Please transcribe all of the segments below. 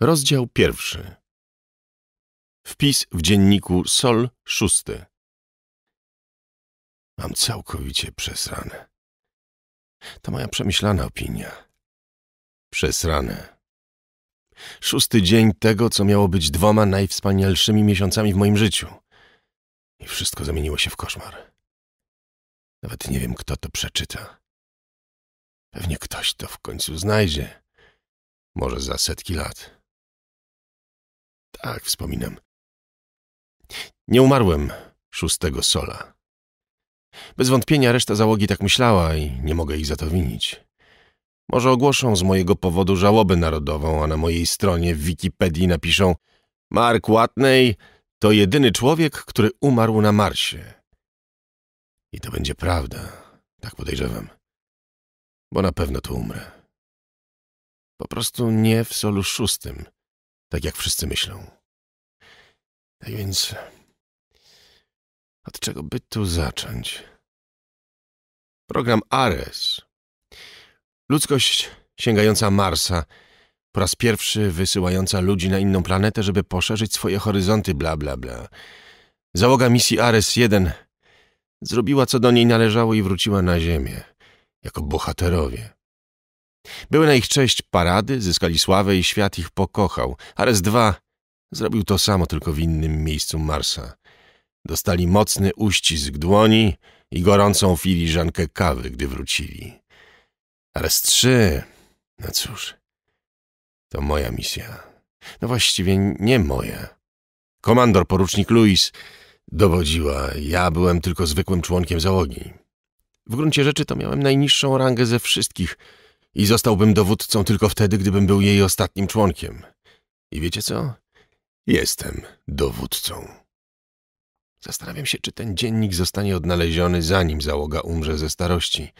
Rozdział pierwszy. Wpis w dzienniku Sol szósty. Mam całkowicie przesrane. To moja przemyślana opinia. Przesrane. Szósty dzień tego, co miało być dwoma najwspanialszymi miesiącami w moim życiu. I wszystko zamieniło się w koszmar. Nawet nie wiem, kto to przeczyta. Pewnie ktoś to w końcu znajdzie. Może za setki lat. Tak, wspominam. Nie umarłem szóstego sola. Bez wątpienia reszta załogi tak myślała i nie mogę ich za to winić. Może ogłoszą z mojego powodu żałobę narodową, a na mojej stronie w Wikipedii napiszą Mark Watney to jedyny człowiek, który umarł na Marsie. I to będzie prawda, tak podejrzewam. Bo na pewno tu umrę. Po prostu nie w solu szóstym, tak jak wszyscy myślą. Tak więc od czego by tu zacząć? Program Ares. Ludzkość sięgająca Marsa, po raz pierwszy wysyłająca ludzi na inną planetę, żeby poszerzyć swoje horyzonty, bla bla bla. Załoga misji Ares 1 zrobiła co do niej należało i wróciła na Ziemię, jako bohaterowie. Były na ich cześć parady, zyskali sławę i świat ich pokochał. Ares 2 Zrobił to samo, tylko w innym miejscu Marsa. Dostali mocny uścisk dłoni i gorącą filiżankę kawy, gdy wrócili. Ale z trzy... No cóż, to moja misja. No właściwie nie moja. Komandor porucznik Louis dowodziła. Ja byłem tylko zwykłym członkiem załogi. W gruncie rzeczy to miałem najniższą rangę ze wszystkich i zostałbym dowódcą tylko wtedy, gdybym był jej ostatnim członkiem. I wiecie co? Jestem dowódcą. Zastanawiam się, czy ten dziennik zostanie odnaleziony, zanim załoga umrze ze starości.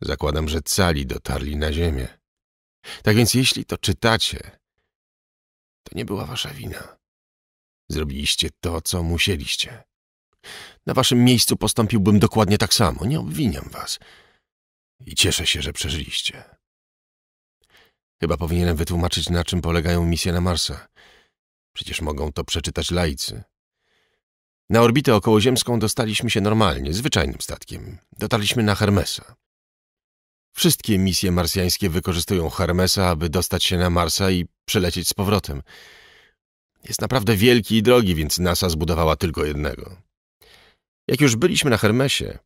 Zakładam, że cali dotarli na ziemię. Tak więc jeśli to czytacie, to nie była wasza wina. Zrobiliście to, co musieliście. Na waszym miejscu postąpiłbym dokładnie tak samo. Nie obwiniam was. I cieszę się, że przeżyliście. Chyba powinienem wytłumaczyć, na czym polegają misje na Marsa. Przecież mogą to przeczytać laicy. Na orbitę okołoziemską dostaliśmy się normalnie, zwyczajnym statkiem. Dotarliśmy na Hermesa. Wszystkie misje marsjańskie wykorzystują Hermesa, aby dostać się na Marsa i przelecieć z powrotem. Jest naprawdę wielki i drogi, więc NASA zbudowała tylko jednego. Jak już byliśmy na Hermesie,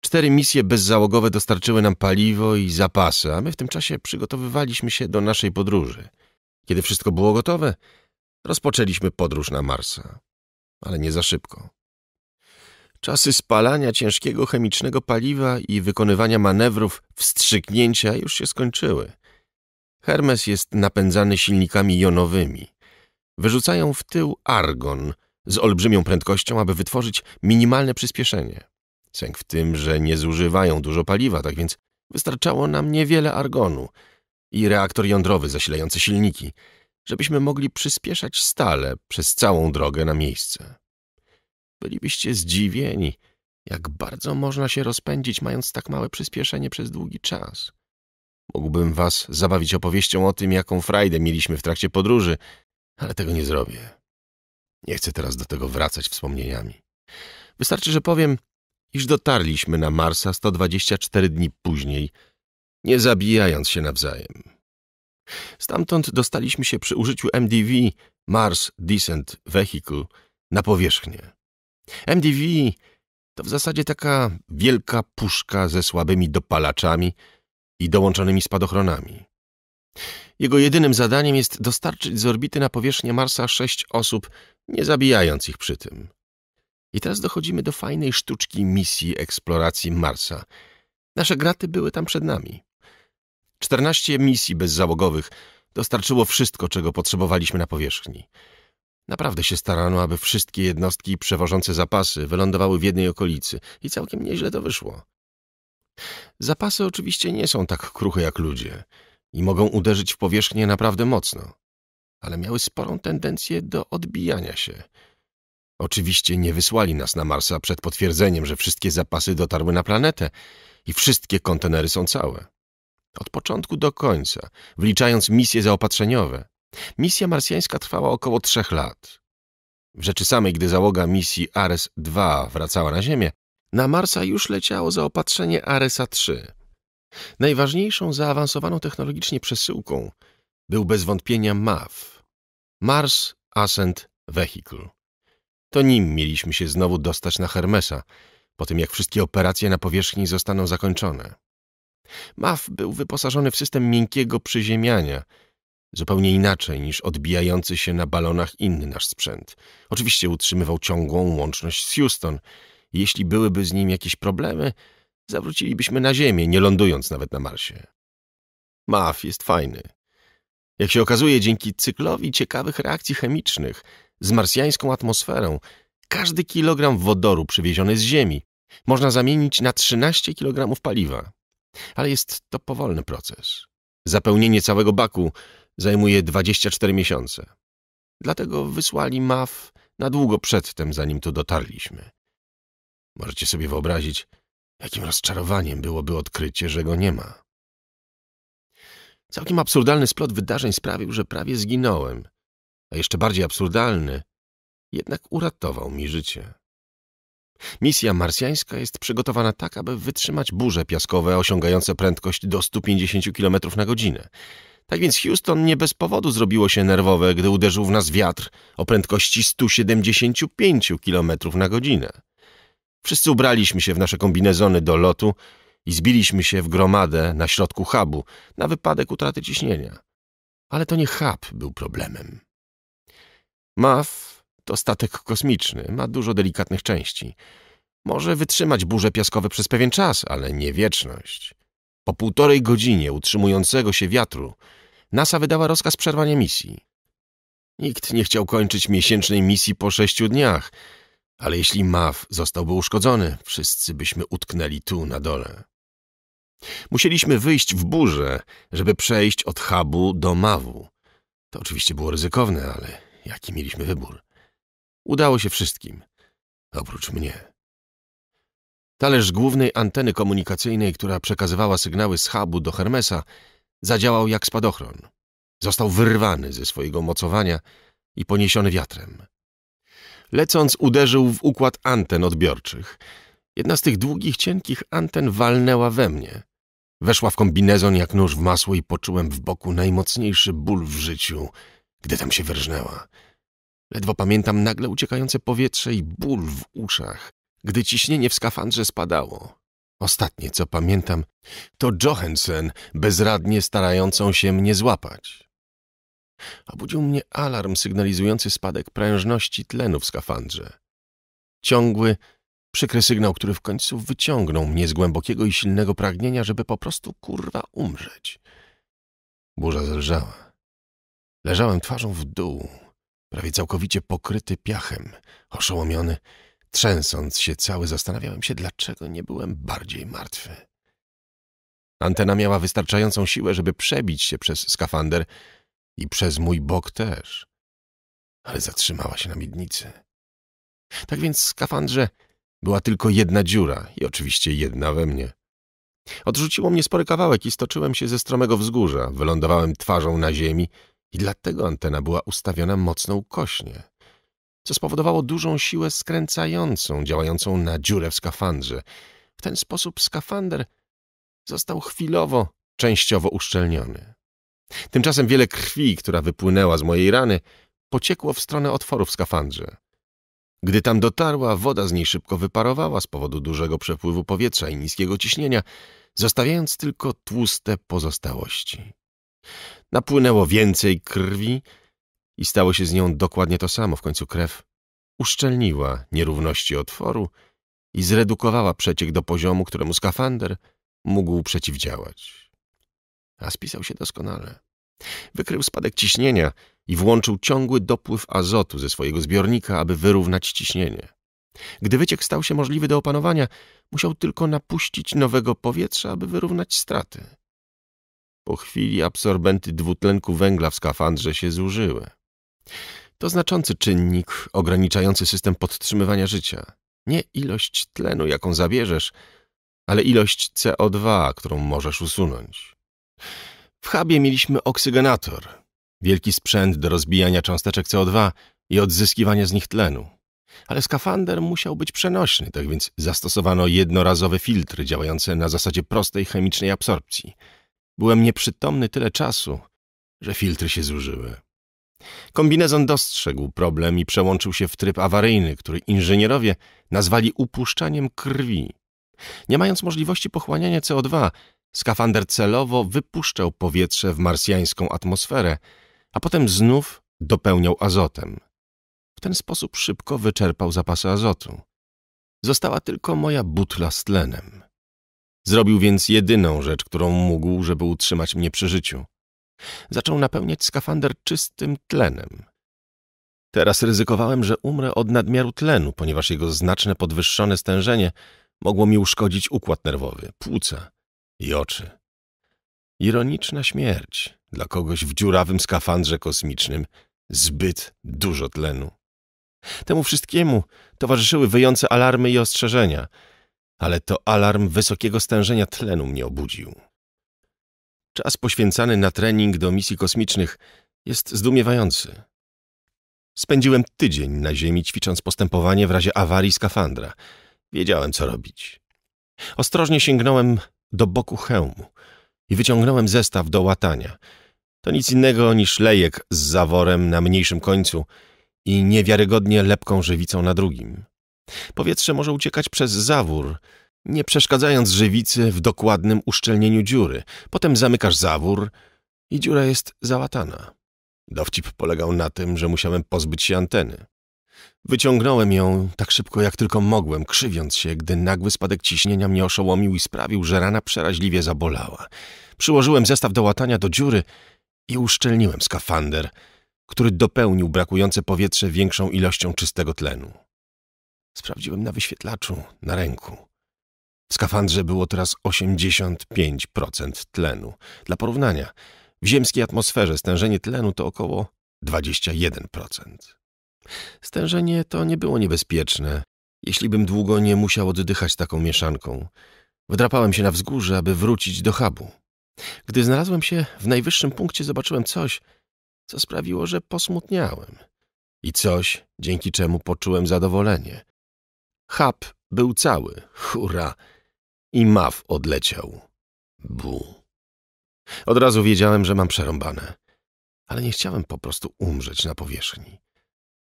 cztery misje bezzałogowe dostarczyły nam paliwo i zapasy, a my w tym czasie przygotowywaliśmy się do naszej podróży. Kiedy wszystko było gotowe, Rozpoczęliśmy podróż na Marsa, ale nie za szybko. Czasy spalania ciężkiego chemicznego paliwa i wykonywania manewrów wstrzyknięcia już się skończyły. Hermes jest napędzany silnikami jonowymi. Wyrzucają w tył argon z olbrzymią prędkością, aby wytworzyć minimalne przyspieszenie. Sęk w tym, że nie zużywają dużo paliwa, tak więc wystarczało nam niewiele argonu i reaktor jądrowy zasilający silniki – żebyśmy mogli przyspieszać stale przez całą drogę na miejsce. Bylibyście zdziwieni, jak bardzo można się rozpędzić, mając tak małe przyspieszenie przez długi czas. Mógłbym was zabawić opowieścią o tym, jaką frajdę mieliśmy w trakcie podróży, ale tego nie zrobię. Nie chcę teraz do tego wracać wspomnieniami. Wystarczy, że powiem, iż dotarliśmy na Marsa 124 dni później, nie zabijając się nawzajem. Stamtąd dostaliśmy się przy użyciu MDV Mars Descent Vehicle na powierzchnię. MDV to w zasadzie taka wielka puszka ze słabymi dopalaczami i dołączonymi spadochronami. Jego jedynym zadaniem jest dostarczyć z orbity na powierzchnię Marsa sześć osób, nie zabijając ich przy tym. I teraz dochodzimy do fajnej sztuczki misji eksploracji Marsa. Nasze graty były tam przed nami. 14 misji bezzałogowych dostarczyło wszystko, czego potrzebowaliśmy na powierzchni. Naprawdę się starano, aby wszystkie jednostki przewożące zapasy wylądowały w jednej okolicy i całkiem nieźle to wyszło. Zapasy oczywiście nie są tak kruche jak ludzie i mogą uderzyć w powierzchnię naprawdę mocno, ale miały sporą tendencję do odbijania się. Oczywiście nie wysłali nas na Marsa przed potwierdzeniem, że wszystkie zapasy dotarły na planetę i wszystkie kontenery są całe. Od początku do końca, wliczając misje zaopatrzeniowe. Misja marsjańska trwała około trzech lat. W rzeczy samej, gdy załoga misji Ares-2 wracała na Ziemię, na Marsa już leciało zaopatrzenie Aresa-3. Najważniejszą zaawansowaną technologicznie przesyłką był bez wątpienia MAV – Mars Ascent Vehicle. To nim mieliśmy się znowu dostać na Hermesa, po tym jak wszystkie operacje na powierzchni zostaną zakończone. Maf był wyposażony w system miękkiego przyziemiania, zupełnie inaczej niż odbijający się na balonach inny nasz sprzęt. Oczywiście utrzymywał ciągłą łączność z Houston. Jeśli byłyby z nim jakieś problemy, zawrócilibyśmy na Ziemię, nie lądując nawet na Marsie. Maf jest fajny. Jak się okazuje, dzięki cyklowi ciekawych reakcji chemicznych z marsjańską atmosferą, każdy kilogram wodoru przywieziony z Ziemi można zamienić na 13 kilogramów paliwa. Ale jest to powolny proces. Zapełnienie całego baku zajmuje 24 miesiące. Dlatego wysłali MAF na długo przedtem, zanim tu dotarliśmy. Możecie sobie wyobrazić, jakim rozczarowaniem byłoby odkrycie, że go nie ma. Całkiem absurdalny splot wydarzeń sprawił, że prawie zginąłem, a jeszcze bardziej absurdalny jednak uratował mi życie. Misja marsjańska jest przygotowana tak, aby wytrzymać burze piaskowe osiągające prędkość do 150 km na godzinę. Tak więc Houston nie bez powodu zrobiło się nerwowe, gdy uderzył w nas wiatr o prędkości 175 km na godzinę. Wszyscy ubraliśmy się w nasze kombinezony do lotu i zbiliśmy się w gromadę na środku hubu na wypadek utraty ciśnienia. Ale to nie hub był problemem. Maf to statek kosmiczny, ma dużo delikatnych części. Może wytrzymać burze piaskowe przez pewien czas, ale nie wieczność. Po półtorej godzinie utrzymującego się wiatru NASA wydała rozkaz przerwania misji. Nikt nie chciał kończyć miesięcznej misji po sześciu dniach, ale jeśli MAW zostałby uszkodzony, wszyscy byśmy utknęli tu na dole. Musieliśmy wyjść w burzę, żeby przejść od hubu do mawu. To oczywiście było ryzykowne, ale jaki mieliśmy wybór? Udało się wszystkim. Oprócz mnie. Talerz głównej anteny komunikacyjnej, która przekazywała sygnały z hubu do Hermesa, zadziałał jak spadochron. Został wyrwany ze swojego mocowania i poniesiony wiatrem. Lecąc uderzył w układ anten odbiorczych. Jedna z tych długich, cienkich anten walnęła we mnie. Weszła w kombinezon jak nóż w masło i poczułem w boku najmocniejszy ból w życiu, gdy tam się wyrżnęła. Ledwo pamiętam nagle uciekające powietrze i ból w uszach, gdy ciśnienie w skafandrze spadało. Ostatnie, co pamiętam, to Johansen, bezradnie starającą się mnie złapać. Obudził mnie alarm sygnalizujący spadek prężności tlenu w skafandrze. Ciągły, przykry sygnał, który w końcu wyciągnął mnie z głębokiego i silnego pragnienia, żeby po prostu kurwa umrzeć. Burza zelżała. Leżałem twarzą w dół, prawie całkowicie pokryty piachem, oszołomiony, trzęsąc się cały zastanawiałem się, dlaczego nie byłem bardziej martwy. Antena miała wystarczającą siłę, żeby przebić się przez skafander i przez mój bok też, ale zatrzymała się na miednicy. Tak więc w skafandrze była tylko jedna dziura i oczywiście jedna we mnie. Odrzuciło mnie spory kawałek i stoczyłem się ze stromego wzgórza, wylądowałem twarzą na ziemi i dlatego antena była ustawiona mocno ukośnie, co spowodowało dużą siłę skręcającą, działającą na dziurę w skafandrze. W ten sposób skafander został chwilowo, częściowo uszczelniony. Tymczasem wiele krwi, która wypłynęła z mojej rany, pociekło w stronę otworu w skafandrze. Gdy tam dotarła, woda z niej szybko wyparowała z powodu dużego przepływu powietrza i niskiego ciśnienia, zostawiając tylko tłuste pozostałości. Napłynęło więcej krwi i stało się z nią dokładnie to samo. W końcu krew uszczelniła nierówności otworu i zredukowała przeciek do poziomu, któremu skafander mógł przeciwdziałać. A spisał się doskonale. Wykrył spadek ciśnienia i włączył ciągły dopływ azotu ze swojego zbiornika, aby wyrównać ciśnienie. Gdy wyciek stał się możliwy do opanowania, musiał tylko napuścić nowego powietrza, aby wyrównać straty. Po chwili absorbenty dwutlenku węgla w skafandrze się zużyły. To znaczący czynnik ograniczający system podtrzymywania życia. Nie ilość tlenu, jaką zabierzesz, ale ilość CO2, którą możesz usunąć. W hubie mieliśmy oksygenator, wielki sprzęt do rozbijania cząsteczek CO2 i odzyskiwania z nich tlenu. Ale skafander musiał być przenośny, tak więc zastosowano jednorazowe filtry działające na zasadzie prostej chemicznej absorpcji – Byłem nieprzytomny tyle czasu, że filtry się zużyły. Kombinezon dostrzegł problem i przełączył się w tryb awaryjny, który inżynierowie nazwali upuszczaniem krwi. Nie mając możliwości pochłaniania CO2, skafander celowo wypuszczał powietrze w marsjańską atmosferę, a potem znów dopełniał azotem. W ten sposób szybko wyczerpał zapasy azotu. Została tylko moja butla z tlenem. Zrobił więc jedyną rzecz, którą mógł, żeby utrzymać mnie przy życiu. Zaczął napełniać skafander czystym tlenem. Teraz ryzykowałem, że umrę od nadmiaru tlenu, ponieważ jego znaczne podwyższone stężenie mogło mi uszkodzić układ nerwowy, płuca i oczy. Ironiczna śmierć dla kogoś w dziurawym skafandrze kosmicznym. Zbyt dużo tlenu. Temu wszystkiemu towarzyszyły wyjące alarmy i ostrzeżenia – ale to alarm wysokiego stężenia tlenu mnie obudził. Czas poświęcany na trening do misji kosmicznych jest zdumiewający. Spędziłem tydzień na Ziemi ćwicząc postępowanie w razie awarii skafandra. Wiedziałem, co robić. Ostrożnie sięgnąłem do boku hełmu i wyciągnąłem zestaw do łatania. To nic innego niż lejek z zaworem na mniejszym końcu i niewiarygodnie lepką żywicą na drugim. Powietrze może uciekać przez zawór, nie przeszkadzając żywicy w dokładnym uszczelnieniu dziury. Potem zamykasz zawór i dziura jest załatana. Dowcip polegał na tym, że musiałem pozbyć się anteny. Wyciągnąłem ją tak szybko, jak tylko mogłem, krzywiąc się, gdy nagły spadek ciśnienia mnie oszołomił i sprawił, że rana przeraźliwie zabolała. Przyłożyłem zestaw do łatania do dziury i uszczelniłem skafander, który dopełnił brakujące powietrze większą ilością czystego tlenu. Sprawdziłem na wyświetlaczu, na ręku. W skafandrze było teraz 85% tlenu. Dla porównania, w ziemskiej atmosferze stężenie tlenu to około 21%. Stężenie to nie było niebezpieczne, jeśli bym długo nie musiał oddychać taką mieszanką. Wdrapałem się na wzgórze, aby wrócić do hubu. Gdy znalazłem się w najwyższym punkcie, zobaczyłem coś, co sprawiło, że posmutniałem. I coś, dzięki czemu poczułem zadowolenie. Hap był cały, hura, i maw odleciał. Bu. Od razu wiedziałem, że mam przerąbane, ale nie chciałem po prostu umrzeć na powierzchni.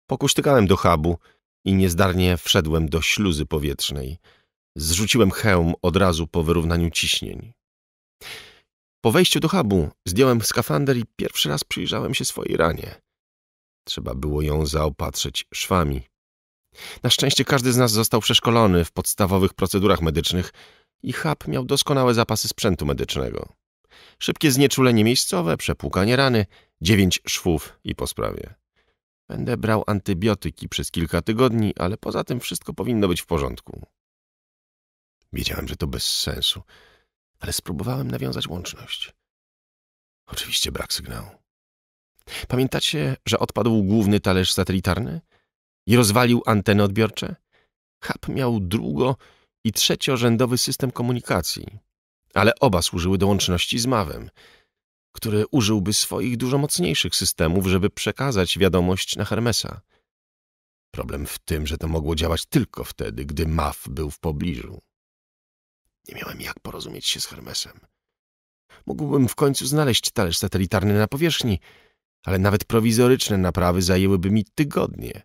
Pokuśtykałem do hubu i niezdarnie wszedłem do śluzy powietrznej. Zrzuciłem hełm od razu po wyrównaniu ciśnień. Po wejściu do hubu zdjąłem skafander i pierwszy raz przyjrzałem się swojej ranie. Trzeba było ją zaopatrzyć szwami. Na szczęście każdy z nas został przeszkolony w podstawowych procedurach medycznych i Hub miał doskonałe zapasy sprzętu medycznego. Szybkie znieczulenie miejscowe, przepłukanie rany, dziewięć szwów i po sprawie. Będę brał antybiotyki przez kilka tygodni, ale poza tym wszystko powinno być w porządku. Wiedziałem, że to bez sensu, ale spróbowałem nawiązać łączność. Oczywiście brak sygnału. Pamiętacie, że odpadł główny talerz satelitarny? i rozwalił anteny odbiorcze? Hub miał drugo i trzeciorzędowy system komunikacji, ale oba służyły do łączności z Mawem, który użyłby swoich dużo mocniejszych systemów, żeby przekazać wiadomość na Hermesa. Problem w tym, że to mogło działać tylko wtedy, gdy Maw był w pobliżu. Nie miałem jak porozumieć się z Hermesem. Mógłbym w końcu znaleźć talerz satelitarny na powierzchni, ale nawet prowizoryczne naprawy zajęłyby mi tygodnie –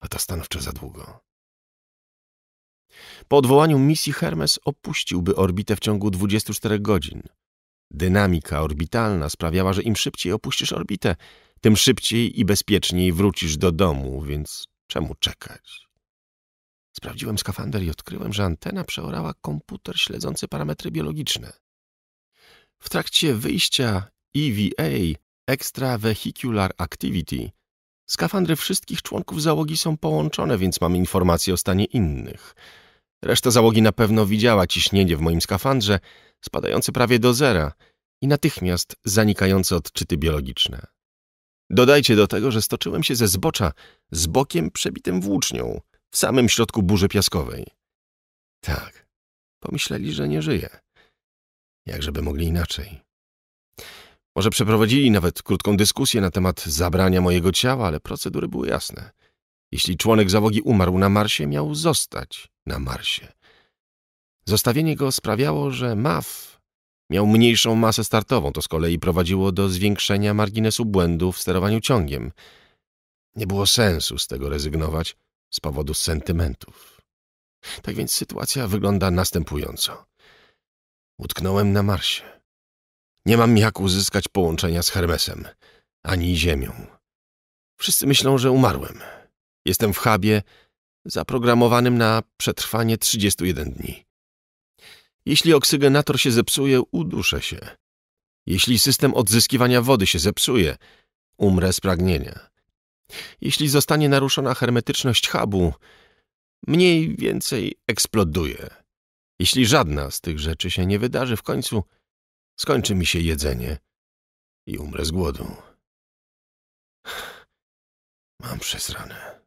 a to stanowczo za długo. Po odwołaniu misji Hermes opuściłby orbitę w ciągu 24 godzin. Dynamika orbitalna sprawiała, że im szybciej opuścisz orbitę, tym szybciej i bezpieczniej wrócisz do domu, więc czemu czekać? Sprawdziłem skafander i odkryłem, że antena przeorała komputer śledzący parametry biologiczne. W trakcie wyjścia EVA, Extravehicular Activity, Skafandry wszystkich członków załogi są połączone, więc mam informacje o stanie innych. Reszta załogi na pewno widziała ciśnienie w moim skafandrze, spadające prawie do zera i natychmiast zanikające odczyty biologiczne. Dodajcie do tego, że stoczyłem się ze zbocza z bokiem przebitym włócznią, w samym środku burzy piaskowej. Tak, pomyśleli, że nie żyję. Jakżeby mogli inaczej. Może przeprowadzili nawet krótką dyskusję na temat zabrania mojego ciała, ale procedury były jasne. Jeśli członek załogi umarł na Marsie, miał zostać na Marsie. Zostawienie go sprawiało, że MAF miał mniejszą masę startową, to z kolei prowadziło do zwiększenia marginesu błędu w sterowaniu ciągiem. Nie było sensu z tego rezygnować z powodu sentymentów. Tak więc sytuacja wygląda następująco. Utknąłem na Marsie. Nie mam jak uzyskać połączenia z Hermesem, ani Ziemią. Wszyscy myślą, że umarłem. Jestem w hubie, zaprogramowanym na przetrwanie 31 dni. Jeśli oksygenator się zepsuje, uduszę się. Jeśli system odzyskiwania wody się zepsuje, umrę z pragnienia. Jeśli zostanie naruszona hermetyczność hubu, mniej więcej eksploduje. Jeśli żadna z tych rzeczy się nie wydarzy, w końcu Skończy mi się jedzenie i umrę z głodu. Mam przesrane.